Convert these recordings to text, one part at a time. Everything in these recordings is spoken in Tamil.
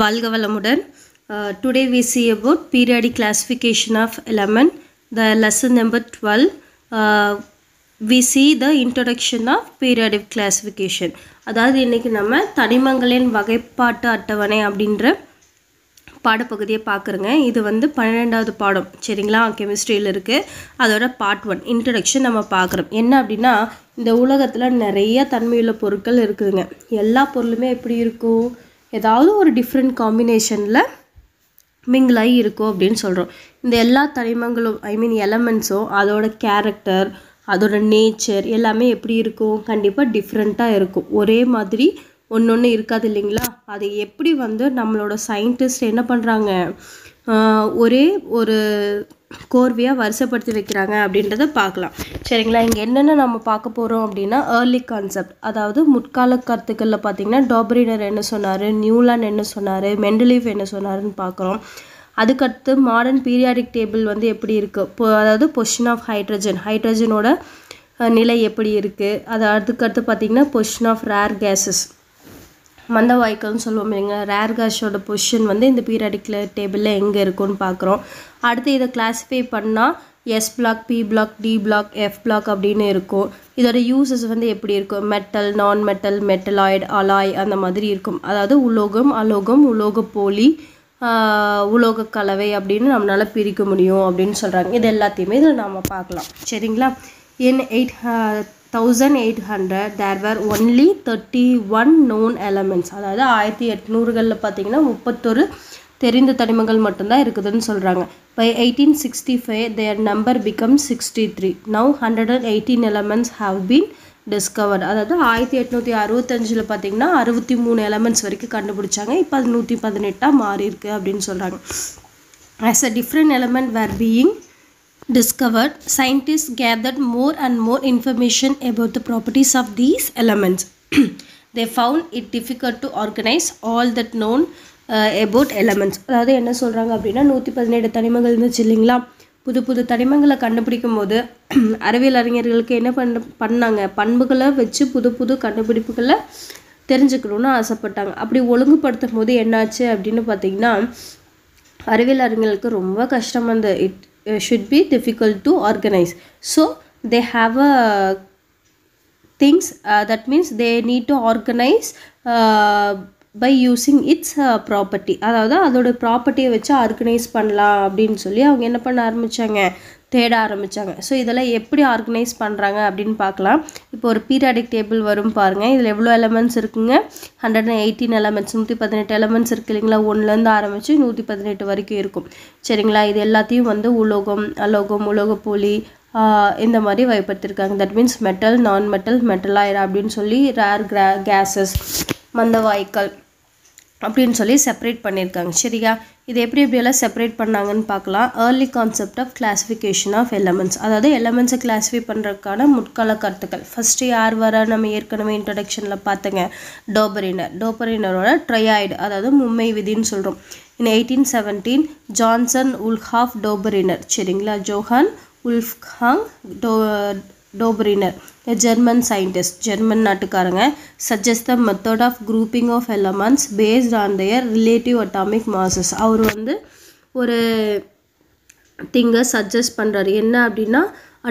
Valga வளமுடன் today uh, today we see about periodic classification of element. The lesson number 12. Uh, we see the introduction of periodic classification. அதாவது இன்றைக்கி நம்ம தனிமங்களின் வகைப்பாட்டு அட்டவணை அப்படின்ற பாடப்பகுதியை பார்க்குறேங்க இது வந்து பன்னிரெண்டாவது பாடம் சரிங்களா கெமிஸ்ட்ரியில் இருக்குது அதோட பார்ட் ஒன் இன்ட்ரடக்ஷன் நம்ம பார்க்குறோம் என்ன அப்படின்னா இந்த உலகத்தில் நிறைய தன்மையுள்ள பொருட்கள் இருக்குதுங்க எல்லா பொருளுமே எப்படி இருக்கும் ஏதாவது ஒரு டிஃப்ரெண்ட் காம்பினேஷனில் மிங்கிளாகி இருக்கும் அப்படின்னு சொல்கிறோம் இந்த எல்லா தனிமங்களும் ஐ மீன் எலமெண்ட்ஸும் அதோட கேரக்டர் அதோட நேச்சர் எல்லாமே எப்படி இருக்கும் கண்டிப்பாக டிஃப்ரெண்ட்டாக இருக்கும் ஒரே மாதிரி ஒன்று ஒன்று இருக்காது இல்லைங்களா அது எப்படி வந்து நம்மளோட சயின்டிஸ்ட் என்ன பண்ணுறாங்க ஒரே ஒரு கோர்வையாக வருஷப்படுத்தி வைக்கிறாங்க அப்படின்றத பார்க்கலாம் சரிங்களா இங்கே என்னென்ன நம்ம பார்க்க போகிறோம் அப்படின்னா ஏர்லி கான்செப்ட் அதாவது முற்கால கருத்துக்களில் பார்த்தீங்கன்னா டாபரினர் என்ன சொன்னார் நியூலாண்ட் என்ன சொன்னார் மெண்டலீஃப் என்ன சொன்னாருன்னு பார்க்குறோம் அதுக்கடுத்து மாடர்ன் பீரியாடிக் டேபிள் வந்து எப்படி இருக்குது அதாவது பொஷன் ஆஃப் ஹைட்ரஜன் ஹைட்ரஜனோட நிலை எப்படி இருக்குது அது அதுக்கடுத்து பார்த்திங்கன்னா பொஷன் ஆஃப் ரேர் கேஸஸ் மந்த வாய்க்கல்னு சொல்லுவோம் இல்லைங்க ரேர் கேஷோட பொசிஷன் வந்து இந்த பீரியாடிக்கில் டேபிளில் எங்கே இருக்குன்னு பார்க்குறோம் அடுத்து இதை கிளாஸிஃபை பண்ணால் S block P block D block F block அப்படின்னு இருக்கும் இதோட யூசஸ் வந்து எப்படி இருக்கும் metal non metal metalloid alloy அந்த மாதிரி இருக்கும் அதாவது உலோகம் அலோகம் உலோக போலி உலோக கலவை அப்படின்னு நம்மளால் பிரிக்க முடியும் அப்படின்னு சொல்கிறாங்க இது எல்லாத்தையுமே இதில் நாம் பார்க்கலாம் சரிங்களா in eight thousand eight hundred there there only thirty one known elements அதாவது ஆயிரத்தி எட்நூறுகளில் பார்த்தீங்கன்னா முப்பத்தொரு தெரிந்த தனிமங்கள் மட்டும்தான் இருக்குதுன்னு சொல்கிறாங்க by eighteen sixty five their number become sixty three now hundred and eighteen elements have been discover அதாவது ஆயிரத்தி எட்நூற்றி அறுபத்தஞ்சில் பார்த்தீங்கன்னா அறுபத்தி மூணு எலமெண்ட்ஸ் வரைக்கும் கண்டுபிடிச்சாங்க இப்போ அது நூற்றி பதினெட்டாக மாறியிருக்கு அப்படின்னு சொல்கிறாங்க as a different element were being discovered, scientists gathered more and more information about the properties of these elements. they found it difficult to organize all that known uh, about elements. அதாவது என்ன சொல்கிறாங்க அப்படின்னா நூற்றி பதினேழு தனிமங்கள் இருந்துச்சு இல்லைங்களா புது புது தனிமங்களை கண்டுபிடிக்கும் போது அறிவியல் அறிஞர்களுக்கு என்ன பண்ண பண்ணாங்க பண்புகளை வச்சு புது புது கண்டுபிடிப்புகளை தெரிஞ்சுக்கணும்னு ஆசைப்பட்டாங்க அப்படி ஒழுங்குபடுத்தும் போது என்னாச்சு அப்படின்னு பார்த்தீங்கன்னா அறிவியல் அறிஞர்களுக்கு ரொம்ப கஷ்டமாக இருந்தது it should be difficult to organize so they have a things uh, that means they need to organize uh, by using its property அதாவது அதோட ப்ராப்பர்ட்டியை வச்சு ஆர்கனைஸ் பண்ணலாம் அப்படின்னு சொல்லி அவங்க என்ன பண்ண ஆரம்பித்தாங்க தேட ஆரம்பித்தாங்க ஸோ இதெல்லாம் எப்படி ஆர்கனைஸ் பண்ணுறாங்க அப்படின்னு பார்க்கலாம் இப்போ ஒரு பீரியாடிக் டேபிள் வரும் பாருங்கள் இதில் எவ்வளோ எலமெண்ட்ஸ் இருக்குங்க ஹண்ட்ரட் அண்ட் எயிட்டீன் எலமெண்ட்ஸ் நூற்றி பதினெட்டு எலமெண்ட்ஸ் இருக்குது இல்லைங்களா ஒன்றுலேருந்து ஆரம்பித்து நூற்றி பதினெட்டு வரைக்கும் இருக்கும் சரிங்களா இது எல்லாத்தையும் வந்து உலோகம் அலோகம் உலோகப்பூலி இந்த மாதிரி வகைப்படுத்திருக்காங்க that means metal non metal மெட்டலாயிரம் அப்படின்னு சொல்லி ரேர் கிரா கேஸஸ் மந்தவாய்க்கல் அப்படின்னு சொல்லி செப்பரேட் பண்ணியிருக்காங்க சரியா இது எப்படி எப்படியெல்லாம் செப்பரேட் பண்ணாங்கன்னு பார்க்கலாம் early concept of classification of elements அதாவது எலமெண்ட்ஸை கிளாஸிஃபை பண்ணுறதுக்கான முட்கால கருத்துக்கள் ஃபஸ்ட்டு யார் வர நம்ம ஏற்கனவே இன்ட்ரடக்ஷனில் பார்த்தங்க டோபரினர் டோபரினரோட ட்ரையாய்டு அதாவது மும்மை விதின்னு சொல்கிறோம் இன் எயிட்டீன் செவன்டீன் ஜான்சன் உல்ஹாஃப் டோபரினர் சரிங்களா ஜோஹான் உல்ஃப்ஹாங் டோ டோபரினர் ஜெர்மன் சயின்டிஸ்ட் ஜெர்மன் நாட்டுக்காரங்க suggest the method of grouping of elements based on their relative atomic masses அவர் வந்து ஒரு திங்கை சஜஸ்ட் பண்ணுறாரு என்ன அப்படின்னா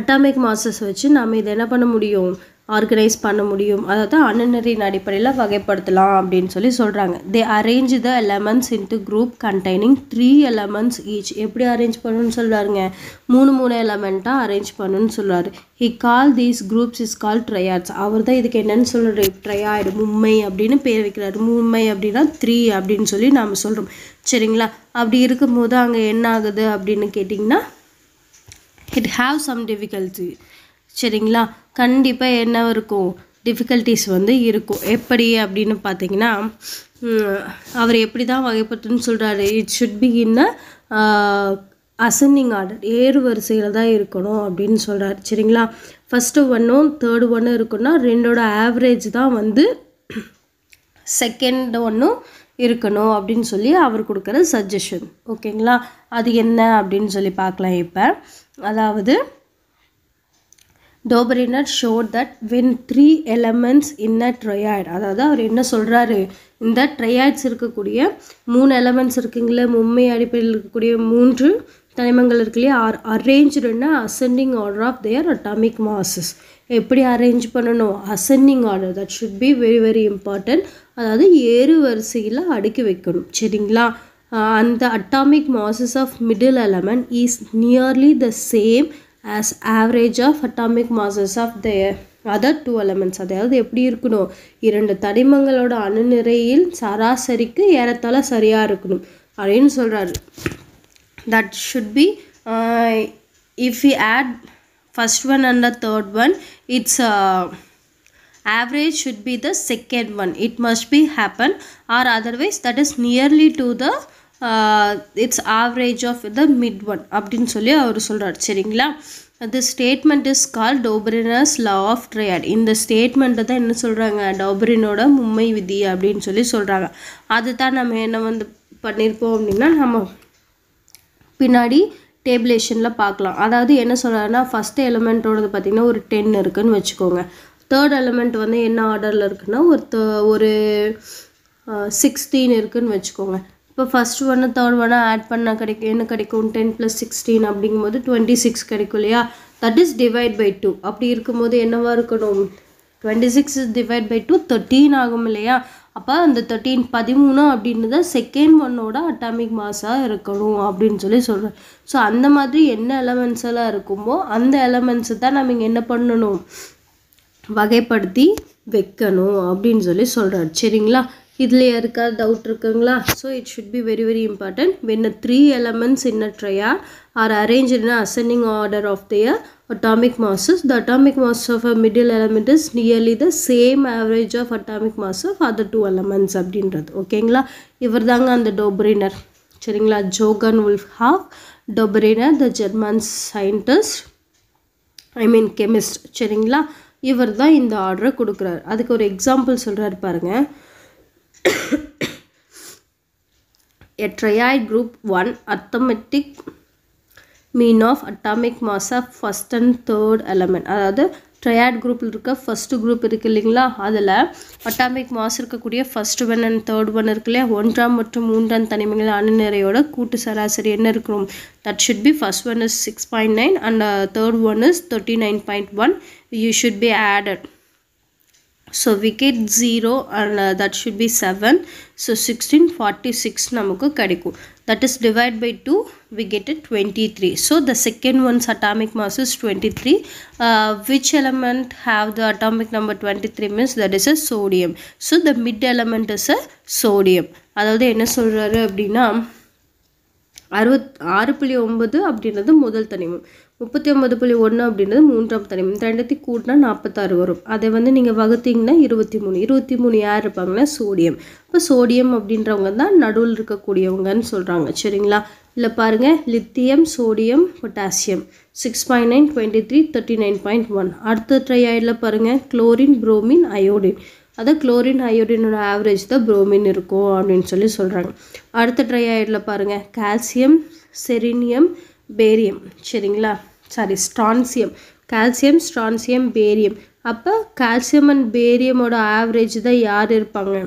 அட்டாமிக் மாசஸ் வச்சு நாம் இதை என்ன பண்ண முடியும் ஆர்கனைஸ் பண்ண முடியும் அதாவது அன்னநெறியின் அடிப்படையில் வகைப்படுத்தலாம் அப்படின்னு சொல்லி சொல்கிறாங்க they arrange the into group containing three elements each எப்படி அரேஞ்ச் பண்ணுன்னு சொல்கிறாருங்க மூணு மூணு எலமெண்ட்டாக அரேஞ்ச் பண்ணுன்னு சொல்கிறாரு he call these groups is call triads அவர் தான் இதுக்கு என்னென்னு சொல்கிற ட்ரையாய்டு மும்மை அப்படின்னு பேர் வைக்கிறார் மும்மை அப்படின்னா த்ரீ அப்படின்னு சொல்லி நாம் சொல்கிறோம் சரிங்களா அப்படி இருக்கும்போது அங்கே என்ன ஆகுது அப்படின்னு கேட்டிங்கன்னா இட் ஹாவ் சம் டிஃபிகல்ட்டி சரிங்களா கண்டிப்பாக என்ன இருக்கும் டிஃபிகல்ட்டிஸ் வந்து இருக்கும் எப்படி அப்படின்னு பார்த்தீங்கன்னா அவர் எப்படி தான் வகைப்பட்டுன்னு சொல்கிறாரு இட் ஷுட் பி இன் அசன்னிங் ஆர்டர் ஏறு வரிசையில் தான் இருக்கணும் அப்படின்னு சொல்கிறாரு சரிங்களா ஃபஸ்ட்டு ஒன்றும் தேர்டு ஒன்றும் இருக்குன்னா ரெண்டோட ஆவரேஜ் தான் வந்து செகண்ட் ஒன்றும் இருக்கணும் அப்படின்னு சொல்லி அவர் கொடுக்குற சஜஷன் ஓகேங்களா அது என்ன அப்படின்னு சொல்லி பார்க்கலாம் இப்போ அதாவது Dobereiner show that when three elements a triad அதாவது அவர் என்ன சொல்கிறாரு இந்த ட்ரையாய்ட்ஸ் இருக்கக்கூடிய மூணு எலமெண்ட்ஸ் இருக்குங்களே மும்மை அடிப்படையில் இருக்கக்கூடிய மூன்று தனிமங்கள் இருக்கு இல்லையா ஆர் அரேஞ்சுடுன்னா ascending order of their atomic masses எப்படி அரேஞ்ச் பண்ணணும் ascending order that should be very very important அதாவது ஏறு வரிசையில் அடுக்கி வைக்கணும் சரிங்களா அந்த atomic masses of middle element is nearly the same as average of atomic masses of the other two elements அதாவது எப்படி இருக்கணும் இரண்டு தனிமங்களோட அணுநிறையில் சராசரிக்கு ஏறத்தாழ சரியாக இருக்கணும் அப்படின்னு சொல்கிறாரு that should be if you add first one and the third one its average should be the second one it must be happen or otherwise that is nearly to the its average of the mid one அப்படின்னு சொல்லி அவர் சொல்கிறார் சரிங்களா அந்த statement is call Dobereiner's law of triad இந்த ஸ்டேட்மெண்ட்டை தான் என்ன சொல்கிறாங்க டோபரினோட மும்மை விதி அப்படின்னு சொல்லி சொல்கிறாங்க அது தான் நம்ம என்ன வந்து பண்ணியிருப்போம் அப்படின்னா நம்ம பின்னாடி டேபிளேஷனில் பார்க்கலாம் அதாவது என்ன சொல்கிறாருன்னா ஃபஸ்ட் எலமெண்ட்டோடது பார்த்திங்கன்னா ஒரு டென் இருக்குதுன்னு வச்சுக்கோங்க தேர்ட் எலமெண்ட் வந்து என்ன ஆர்டரில் இருக்குன்னா ஒரு ஒரு சிக்ஸ்டீன் இருக்குதுன்னு வச்சுக்கோங்க இப்போ ஃபஸ்ட் ஒன்று தேர்ட் ஒன்று ஆட் பண்ணால் கிடைக்கும் என்ன கிடைக்கும் டென் ப்ளஸ் சிக்ஸ்டீன் அப்படிங்கும்போது டுவெண்ட்டி சிக்ஸ் கிடைக்கும் இல்லையா that is divide by two அப்படி இருக்கும்போது என்னவாக இருக்கணும் twenty six is divide by two thirteen ஆகும் இல்லையா அப்போ அந்த தேர்ட்டீன் பதிமூணு தான் செகண்ட் ஒன்னோட அட்டாமிக் மாஸாக இருக்கணும் அப்படின்னு சொல்லி சொல்கிறேன் ஸோ அந்த மாதிரி என்ன எலமெண்ட்ஸ் எல்லாம் இருக்குமோ அந்த எலமெண்ட்ஸை தான் நம்ம என்ன பண்ணணும் வகைப்படுத்தி வைக்கணும் அப்படின்னு சொல்லி சொல்கிறார் சரிங்களா இதுலேயே இருக்கா டவுட் இருக்குங்களா so it should be very very important when three elements in a triad are arrange in ascending order of their atomic masses. The atomic mass of a middle element is nearly the same average of atomic mass of other two elements அப்படின்றது ஓகேங்களா இவர் தாங்க அந்த டோபரினர் சரிங்களா ஜோகன் உல்ஃப் ஹாஃப் Dobereiner the German scientist I mean chemist சரிங்களா இவர் தான் இந்த ஆர்டரை கொடுக்குறாரு அதுக்கு ஒரு எக்ஸாம்பிள் சொல்கிறாரு பாருங்கள் A triad group 1 atomic mean of atomic mass of first and third element அதாவது ட்ரையாட் குரூப்பில் இருக்க ஃபஸ்ட்டு குரூப் இருக்குது இல்லைங்களா அதில் அட்டாமிக் மாஸ் இருக்கக்கூடிய first one and third one இருக்கு இல்லையா ஒன்றாம் மற்றும் மூன்றாம் தனிமைகள் அணுநிறையோட கூட்டு சராசரி என்ன இருக்கணும் that should be first one is six point nine and third one is thirty nine point one you should be added so wicket 0 and uh, that should be 7 so forty six நமக்கு கிடைக்கும் that is divide by two we get it 23 so the second one's atomic mass is 23 uh, which element have the atomic number 23 means that is a sodium so the mid element is a sodium adavadhu enna solraru appadina 66.9 appadina புள்ளி ஒம்பது அப்படின்றது முப்பத்தி ஒம்பது புள்ளி ஒன்று அப்படின்றது மூன்றாம் தனிமம் இந்த ரெண்டுத்தையும் கூட்டினா நாற்பத்தாறு வரும் அதை வந்து நீங்கள் வகுத்தீங்கன்னா இருபத்தி மூணு இருபத்தி மூணு யார் இருப்பாங்கன்னா சோடியம் இப்போ சோடியம் அப்படின்றவங்க தான் நடுவில் இருக்கக்கூடியவங்கன்னு சொல்கிறாங்க சரிங்களா இல்லை பாருங்கள் lithium sodium potassium six point nine twenty three thirty nine point one அடுத்த ட்ரையாய்டில் பாருங்கள் குளோரின் புரோமின் அயோடின் அதான் குளோரின் அயோடினோட ஆவரேஜ் தான் புரோமின் இருக்கும் அப்படின்னு சொல்லி சொல்கிறாங்க அடுத்த ட்ரையாய்டில் பாருங்கள் கால்சியம் செரினியம் பேரியம் சரிங்களா sorry strontium calcium strontium barium அப்போ கால்சியம் அண்ட் பேரியமோட ஆவரேஜ் தான் யார் இருப்பாங்க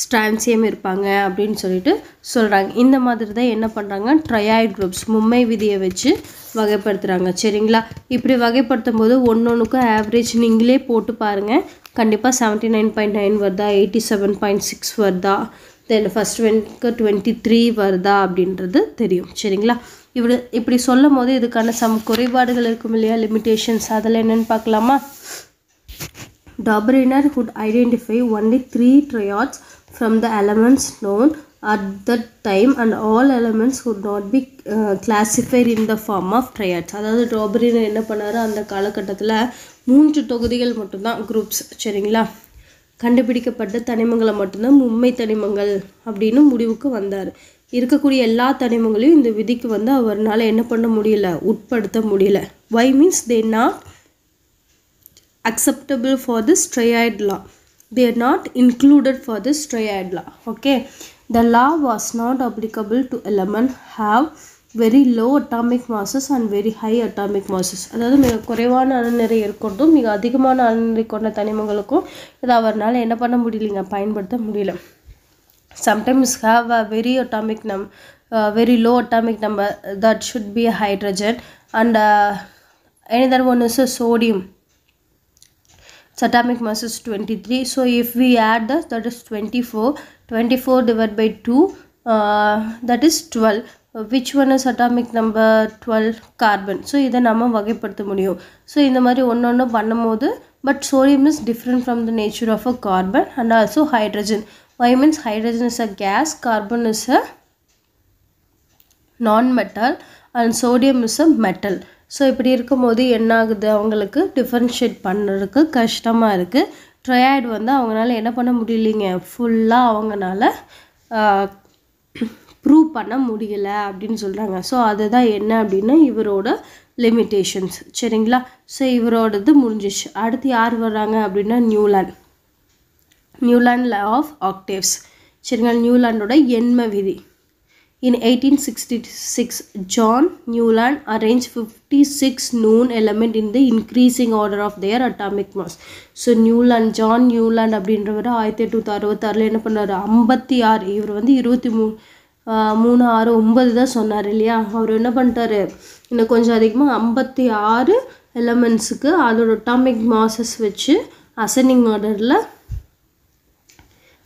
ஸ்ட்ரான்சியம் இருப்பாங்க அப்படின்னு சொல்லிட்டு சொல்கிறாங்க இந்த மாதிரி தான் என்ன பண்ணுறாங்க ட்ரையாய்ட் குரூப்ஸ் மும்மை விதியை வச்சு வகைப்படுத்துகிறாங்க சரிங்களா இப்படி வகைப்படுத்தும் போது ஒன்று ஒன்றுக்கும் ஆவரேஜ் நீங்களே போட்டு பாருங்கள் கண்டிப்பாக செவன்ட்டி நைன் பாயிண்ட் நைன் வருதா எயிட்டி செவன் பாயிண்ட் சிக்ஸ் வருதா தென் ஃபஸ்ட் ஒன்க்கு டுவெண்ட்டி த்ரீ வருதா அப்படின்றது தெரியும் சரிங்களா இப்படி இப்படி சொல்லும் போது இதுக்கான சம் குறைபாடுகள் இருக்கும் இல்லையா லிமிட்டேஷன்ஸ் அதெல்லாம் என்னென்னு பார்க்கலாமா Dobryner could identify only three triads from the elements known at the time and all elements could not be uh, in the form of triads அதாவது டாபரினர் என்ன பண்ணார் அந்த காலகட்டத்தில் மூன்று தொகுதிகள் மட்டும்தான் குரூப்ஸ் சரிங்களா கண்டுபிடிக்கப்பட்ட தனிமங்களை மட்டும்தான் உண்மை தனிமங்கள் அப்படின்னு முடிவுக்கு வந்தார் இருக்கக்கூடிய எல்லா தனிமங்களையும் இந்த விதிக்கு வந்து அவர்னால என்ன பண்ண முடியல உட்படுத்த முடியல why means they not acceptable for the triad law they are not included for the triad law okay the law was not applicable to element have very low atomic masses and very high atomic masses அதாவது மிக குறைவான அணுநிறை இருக்கிறதும் மிக அதிகமான அணுநிறை கொண்ட தனிமங்களுக்கும் இதை அவரால் என்ன பண்ண முடியலைங்க பயன்படுத்த முடியல sometimes have a very atomic num very low atomic number that should be a hydrogen and another one is a sodium atomic masses twenty three so if we add that is that four 24 four divide by two that is twelve which one is atomic number twelve carbon so இதை நம்ம வகைப்படுத்த முடியும் ஸோ இந்த மாதிரி ஒன்று ஒன்று பண்ணும்போது but sodium is different from the nature of a carbon and also hydrogen why means hydrogen is a gas carbon is a non metal and sodium is a metal so இப்படி இருக்கும்போது என்ன ஆகுது அவங்களுக்கு டிஃப்ரென்ஷியேட் பண்ணுறதுக்கு கஷ்டமாக இருக்குது ட்ரையாய்டு வந்து அவங்களால என்ன பண்ண முடியலைங்க ஃபுல்லாக அவங்களால ப்ரூவ் பண்ண முடியல அப்படின்னு சொல்கிறாங்க ஸோ அதுதான் என்ன அப்படின்னா இவரோட லிமிட்டேஷன்ஸ் சரிங்களா ஸோ இவரோடது முடிஞ்சிச்சு அடுத்து யார் வர்றாங்க அப்படின்னா நியூலாண்ட் நியூலாண்டில் ஆஃப் ஆக்டேவ்ஸ் சரிங்களா நியூலாண்டோட எண்ம விதி in eighteen sixty six John Newland arrange fifty six known element in the increasing order of their atomic mass so Newland John Newland அப்படின்றவர் ஆயிரத்தி எட்நூற்றி அறுபத்தாறில் என்ன பண்ணார் ஐம்பத்தி ஆறு இவர் வந்து இருபத்தி மூணு மூணு ஆறு ஒம்பது தான் சொன்னார் இல்லையா அவர் என்ன பண்ணிட்டாரு இன்னும் கொஞ்சம் அதிகமாக ஐம்பத்தி ஆறு எலமெண்ட்ஸுக்கு அதோட டாமிக் மாசஸ் வச்சு அசனிங் ஆர்டரில்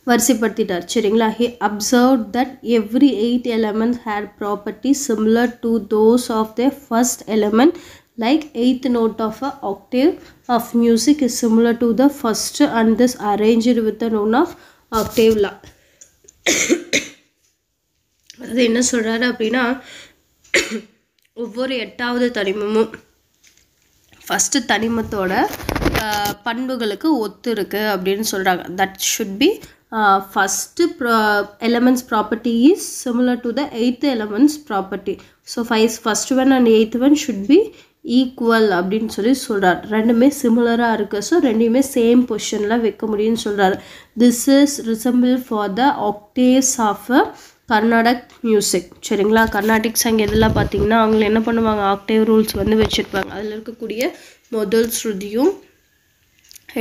வரிசைப்படுத்திட்டார் சரிங்களா he observe that every eight element had property similar to those of the first element like eighth note of a octave of music is similar to the first and this arrange with the known of octave அது என்ன சொல்கிறாரு அப்படின்னா ஒவ்வொரு எட்டாவது தனிமமும் ஃபஸ்ட்டு தனிமத்தோட பண்புகளுக்கு ஒத்து இருக்குது அப்படின்னு சொல்கிறாங்க தட் ஷுட் பி ஃபஸ்ட்டு ப்ரா elements property is similar to the eighth elements property so ஃபைஸ் first one and eighth one should be equal அப்படின்னு சொல்லி சொல்கிறார் ரெண்டுமே சிமிலராக இருக்குது ஸோ ரெண்டையுமே சேம் பொசிஷனில் வைக்க முடியும்னு சொல்கிறார் this is resemble for the octaves of a Carnatic music சரிங்களா கர்நாடிக் சங்கீதத்தில் பார்த்தீங்கன்னா அவங்க என்ன பண்ணுவாங்க ஆக்டேவ் ரூல்ஸ் வந்து வச்சுருப்பாங்க அதில் இருக்கக்கூடிய முதல் ஸ்ருதியும்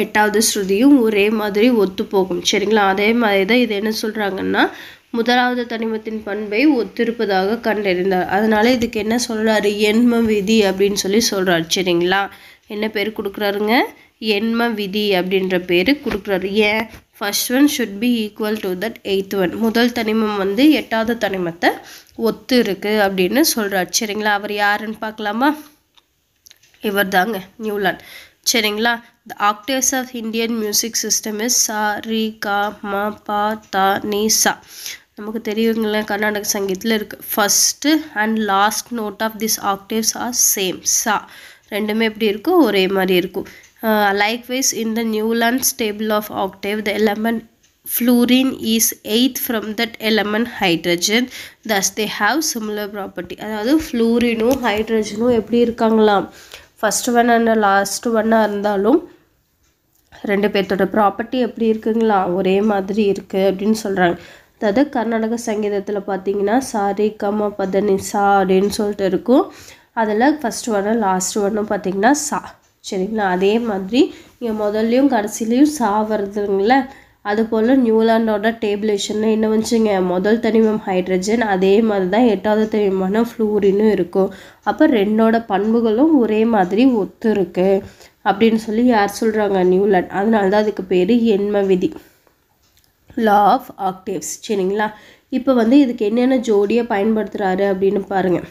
எட்டாவது ஸ்ருதியும் ஒரே மாதிரி ஒத்து போகும் சரிங்களா அதே மாதிரி தான் இது என்ன சொல்கிறாங்கன்னா முதலாவது தனிமத்தின் பண்பை ஒத்திருப்பதாக கண்டறிந்தார் அதனால் இதுக்கு என்ன சொல்கிறாரு எண்ம விதி அப்படின்னு சொல்லி சொல்கிறார் சரிங்களா என்ன பேர் கொடுக்குறாருங்க எண்ம விதி அப்படின்ற பேர் கொடுக்குறாரு ஏன் first one should be equal to that eighth one முதல் தனிமம் வந்து எட்டாவது தனிமத்தை ஒத்து இருக்குது அப்படின்னு சொல்கிறார் சரிங்களா அவர் யாருன்னு பார்க்கலாமா இவர் தாங்க நியூலான் சரிங்களா the octaves of Indian music system is sa ri கா மா ப தா நீ சா நமக்கு தெரியுங்களே கர்நாடக சங்கீதத்தில் இருக்குது first and last note of this octaves are same sa ரெண்டுமே எப்படி இருக்கும் ஒரே மாதிரி இருக்கும் uh, likewise, in the Newlands table of octave, the element fluorine is eighth from that element hydrogen thus they have similar property அதாவது fluorineும் hydrogenும் எப்படி இருக்காங்களாம் first one and last one இருந்தாலும் ரெண்டு பேர்த்தோட property எப்படி இருக்குங்களா ஒரே மாதிரி இருக்குது அப்படின்னு சொல்கிறாங்க அதாவது கர்நாடக சங்கீதத்தில் பார்த்தீங்கன்னா சாரி கம பதனி சா அப்படின்னு சொல்லிட்டு இருக்கும் அதில் ஃபஸ்ட் ஒன்று லாஸ்ட் ஒன்று பார்த்தீங்கன்னா சா சரிங்களா அதே மாதிரி நீங்கள் முதல்லையும் கடைசிலையும் சாவறதுங்கள அதுபோல் நியூலாண்டோட டேபிளேஷனில் என்ன வந்துச்சுங்க முதல் தனிமம் ஹைட்ரஜன் அதே மாதிரி தான் எட்டாவது தனிமமான ஃப்ளூரினும் இருக்கும் அப்போ ரெண்டோட பண்புகளும் ஒரே மாதிரி ஒத்து இருக்கு அப்படின்னு சொல்லி யார் சொல்கிறாங்க நியூலாண்ட் அதனால தான் அதுக்கு பேர் எண்ம விதி லா ஆஃப் ஆக்டிவ்ஸ் சரிங்களா இப்போ வந்து இதுக்கு என்னென்ன ஜோடியை பயன்படுத்துகிறாரு அப்படின்னு பாருங்கள்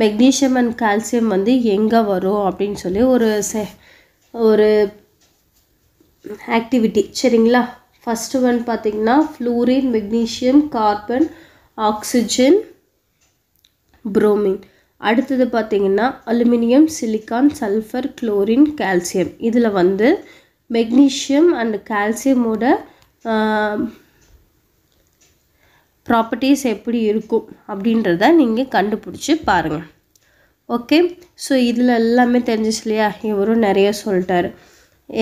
மெக்னீஷியம் அண்ட் கால்சியம் வந்து எங்கே வரும் அப்படின்னு சொல்லி ஒரு செ ஒரு ஆக்டிவிட்டி சரிங்களா ஃபஸ்ட்டு ஒன் பார்த்திங்கன்னா fluorine magnesium carbon oxygen bromine அடுத்தது பார்த்திங்கன்னா aluminium silicon sulphur chlorine calcium இதில் வந்து மெக்னீஷியம் அண்ட் கால்சியமோட ப்ராப்பர்ட்டிஸ் எப்படி இருக்கும் அப்படின்றத நீங்கள் கண்டுபிடிச்சி பாருங்கள் ஓகே ஸோ இதில் எல்லாமே தெரிஞ்சிச்சு இல்லையா இவரும் நிறைய சொல்லிட்டாரு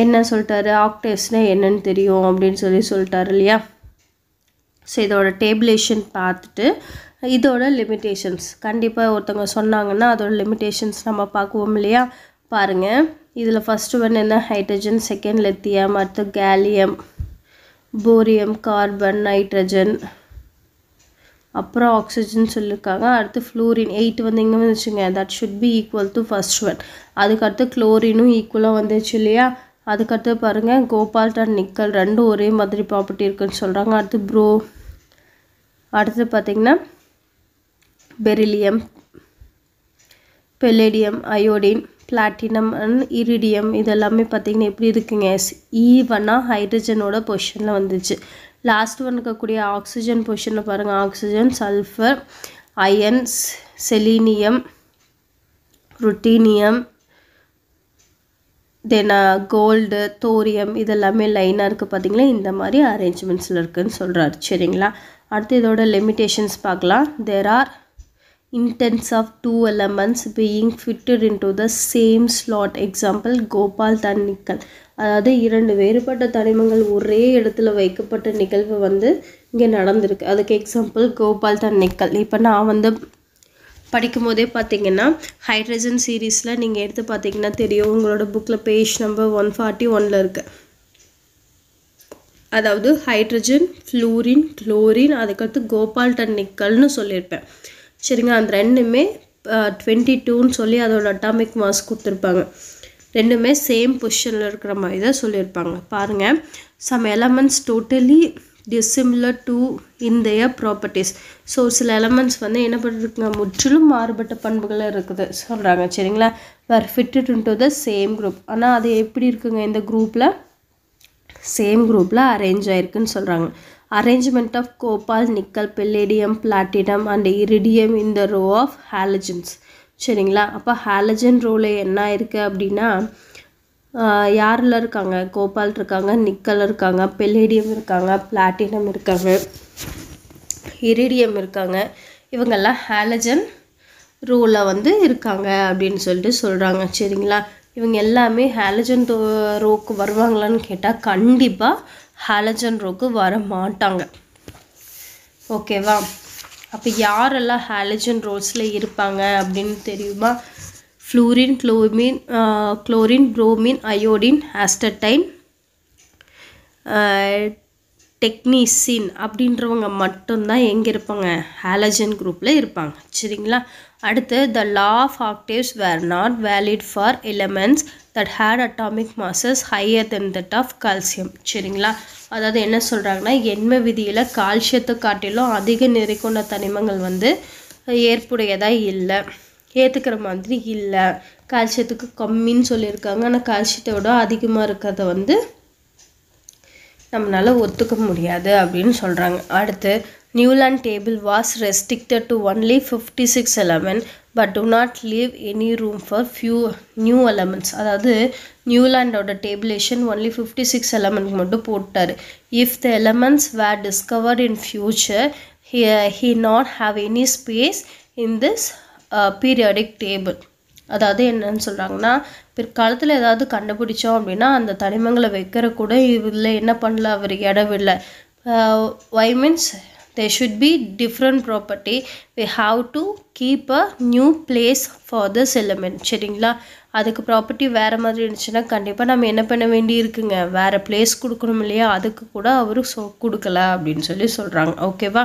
என்ன சொல்லிட்டாரு ஆக்டேஸ்னால் என்னென்னு தெரியும் அப்படின்னு சொல்லி சொல்லிட்டாரு இல்லையா ஸோ இதோட டேபிளேஷன் பார்த்துட்டு இதோட லிமிட்டேஷன்ஸ் கண்டிப்பாக ஒருத்தவங்க சொன்னாங்கன்னா அதோட லிமிட்டேஷன்ஸ் நம்ம பார்க்குவோம் இல்லையா பாருங்கள் இதில் ஃபஸ்ட்டு ஒன் என்ன ஹைட்ரஜன் செகண்ட் லெத்தியம் அடுத்து கேலியம் போரியம் கார்பன் நைட்ரஜன் அப்புறம் ஆக்சிஜன் சொல்லியிருக்காங்க அடுத்து ஃப்ளோரின் எயிட் வந்து எங்கே வந்துச்சுங்க that should be equal to first one அதுக்கடுத்து குளோரினும் ஈக்குவலாக வந்துச்சு இல்லையா அதுக்கடுத்து பாருங்கள் கோபால்ட் அண்ட் நிக்கல் ரெண்டும் ஒரே மாதிரி ப்ராப்பர்ட்டி இருக்குன்னு சொல்கிறாங்க அடுத்து ப்ரோ அடுத்து பார்த்திங்கன்னா beryllium palladium iodine platinum and iridium இதெல்லாமே பார்த்திங்கன்னா எப்படி இருக்குங்க ஈவனாக ஹைட்ரஜனோட பொஷனில் வந்துச்சு லாஸ்ட் ஒன் இருக்கக்கூடிய ஆக்சிஜன் பொசிஷனில் பாருங்கள் oxygen sulphur ions selenium ruthenium then gold thorium இதெல்லாமே லைனாக இருக்குது பார்த்திங்களா இந்த மாதிரி அரேஞ்ச்மெண்ட்ஸில் இருக்குதுன்னு சொல்கிறாரு சரிங்களா அடுத்து இதோட லிமிட்டேஷன்ஸ் பார்க்கலாம் there are in terms of two elements being fitted into the same slot example cobalt தன் நிக்கல் அதாவது இரண்டு வேறுபட்ட தனிமங்கள் ஒரே இடத்துல வைக்கப்பட்ட நிகழ்வு வந்து இங்கே நடந்திருக்கு அதுக்கு எக்ஸாம்பிள் கோபால் தன் நிக்கல் இப்போ நான் வந்து படிக்கும்போதே பார்த்தீங்கன்னா ஹைட்ரஜன் சீரீஸில் நீங்கள் எடுத்து பார்த்தீங்கன்னா தெரியும் உங்களோட புக்கில் பேஜ் நம்பர் ஒன் ஃபார்ட்டி ஒனில் இருக்குது அதாவது ஹைட்ரஜன் ஃப்ளூரின் குளோரின் அதுக்கடுத்து கோபால் கோபால்டன் நிக்கல்னு சொல்லியிருப்பேன் சரிங்க அந்த ரெண்டுமே டுவெண்ட்டி டூன்னு சொல்லி அதோட அட்டாமிக் மாஸ் கொடுத்துருப்பாங்க ரெண்டுமே சேம் பொசிஷனில் இருக்கிற மாதிரி தான் சொல்லியிருப்பாங்க பாருங்கள் some elements totally dissimilar to இந்தைய ப்ராப்பர்ட்டிஸ் ஸோ சில எலமெண்ட்ஸ் வந்து என்ன பண்ணிருக்குங்க முற்றிலும் மாறுபட்ட பண்புகள் இருக்குது சொல்கிறாங்க சரிங்களா வேறு fitted into the same group ஆனால் அது எப்படி இருக்குங்க இந்த குரூப்பில் சேம் குரூப்பில் அரேஞ்ச் ஆயிருக்குன்னு சொல்கிறாங்க arrangement of copal, nickel, palladium, platinum and iridium in the row of halogens சரிங்களா அப்போ ஹாலஜன் ரோவில் என்ன இருக்குது அப்படின்னா யாரில் இருக்காங்க கோபால் இருக்காங்க நிக்கல் இருக்காங்க பெல்லேடியம் இருக்காங்க பிளாட்டினம் இருக்காங்க இரிடியம் இருக்காங்க இவங்கெல்லாம் ஹாலஜன் ரோவில் வந்து இருக்காங்க அப்படின்னு சொல்லிட்டு சொல்கிறாங்க சரிங்களா இவங்க எல்லாமே ஹாலஜன் ரோக்கு வருவாங்களான்னு கேட்டால் கண்டிப்பாக ஹாலஜன் ரோக்கு வர மாட்டாங்க ஓகேவா அப்போ யாரெல்லாம் ஹாலஜன் ரோஸில் இருப்பாங்க அப்படின்னு தெரியுமா fluorine chlorine chlorine bromine iodine astatine technetium அப்படின்றவங்க மட்டும்தான் எங்கே இருப்பாங்க ஹாலஜன் குரூப்பில் இருப்பாங்க சரிங்களா அடுத்து the law of octaves were not valid for elements that had atomic masses higher than that of calcium சரிங்களா அதாவது என்ன சொல்கிறாங்கன்னா எண்ம விதியில் கால்சியத்தை காட்டிலும் அதிக நிறை கொண்ட தனிமங்கள் வந்து ஏற்புடையதாக இல்லை ஏற்றுக்கிற மாதிரி இல்லை கால்சியத்துக்கு கம்மின்னு சொல்லியிருக்காங்க ஆனால் கால்சியத்தை விட அதிகமாக இருக்கிறத வந்து நம்மளால் ஒத்துக்க முடியாது அப்படின்னு சொல்கிறாங்க அடுத்து Newland table was restricted to only fifty six element but do not leave any room for few new elements அதாவது நியூலாண்டோட tabulation only fifty six element மட்டும் போட்டார் if the elements were discover in future he he not have any space in this periodic table அதாவது என்னன்னு சொல்கிறாங்கன்னா பிற்காலத்தில் ஏதாவது கண்டுபிடிச்சோம் அப்படின்னா அந்த தனிமங்களை வைக்கிற கூட இதில் என்ன பண்ணல அவர் இடம் இல்லை why means they should be different property we have to keep a new place for the element சரிங்களா அதுக்கு ப்ராப்பர்ட்டி வேறு மாதிரி இருந்துச்சுன்னா கண்டிப்பாக நம்ம என்ன பண்ண வேண்டி இருக்குங்க வேறு பிளேஸ் கொடுக்கணும் இல்லையா அதுக்கு கூட அவர் சொ கொடுக்கல அப்படின்னு சொல்லி சொல்கிறாங்க ஓகேவா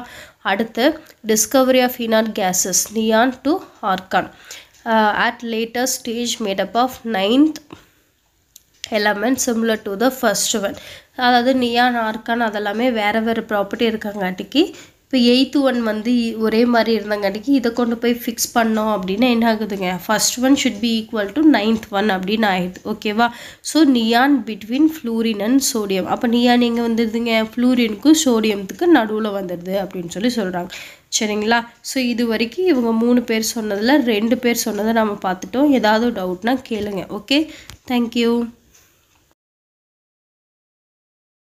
அடுத்து discovery of inert gases neon to argon Uh, at later stage made up of ninth element similar to the first one அதாவது நியான் ஆர்கான் அதெல்லாமே வேறு வேறு ப்ராப்பர்ட்டி இருக்கங்காட்டிக்கு இப்போ எயித்து ஒன் வந்து ஒரே மாதிரி இருந்தங்காட்டிக்கு இதை கொண்டு போய் ஃபிக்ஸ் பண்ணோம் அப்படின்னா என்ன ஆகுதுங்க first one should be equal to ninth one அப்படின்னு ஆயிடுது ஓகேவா so neon between fluorine and sodium அப்போ நியான் எங்கே வந்துடுதுங்க ஃப்ளூரினுக்கும் சோடியத்துக்கு நடுவில் வந்துடுது அப்படின்னு சொல்லி சொல்கிறாங்க சரிங்களா ஸோ இது வரைக்கும் இவங்க மூணு பேர் சொன்னதில் ரெண்டு பேர் சொன்னதை நம்ம பார்த்துட்டோம் ஏதாவது டவுட்னால் கேளுங்க ஓகே தேங்க்யூ